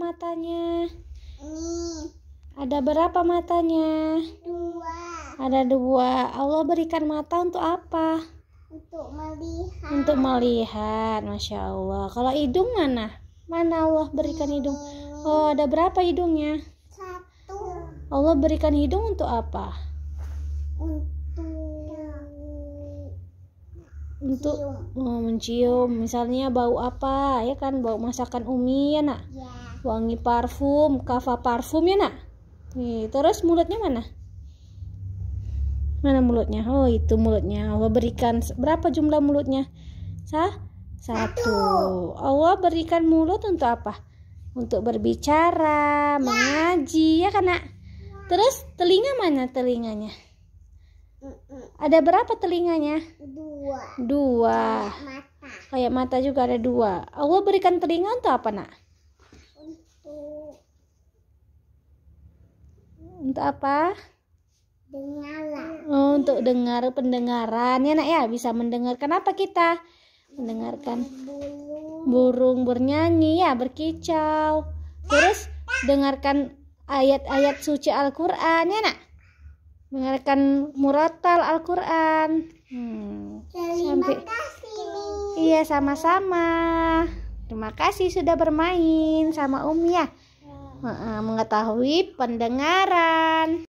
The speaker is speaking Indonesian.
matanya? Ada berapa matanya? Ada dua. Allah berikan mata untuk apa? Untuk melihat. Untuk melihat, masya Allah. Kalau hidung mana? Mana Allah berikan hidung? Oh, ada berapa hidungnya? Satu. Allah berikan hidung untuk apa? Untuk untuk mencium. Oh, mencium misalnya bau apa ya kan bau masakan umi ya nak ya wangi parfum kava parfum ya nak nih terus mulutnya mana mana mulutnya oh itu mulutnya Allah berikan berapa jumlah mulutnya sah satu Allah berikan mulut untuk apa untuk berbicara ya. mengaji ya kan nak terus telinga mana telinganya ada berapa telinganya? Dua. Dua. Kayak mata. Kayak mata juga ada dua. Allah berikan telinga untuk apa, Nak? untuk apa dengaran oh, untuk dengar pendengaran ya nak ya bisa mendengarkan apa kita mendengarkan burung, burung bernyanyi ya berkicau terus dengarkan ayat-ayat suci Al-Quran ya nak mendengarkan muratal Al-Quran hmm, sampai iya sama-sama Terima kasih sudah bermain sama Umi ya. ya. Mengetahui pendengaran.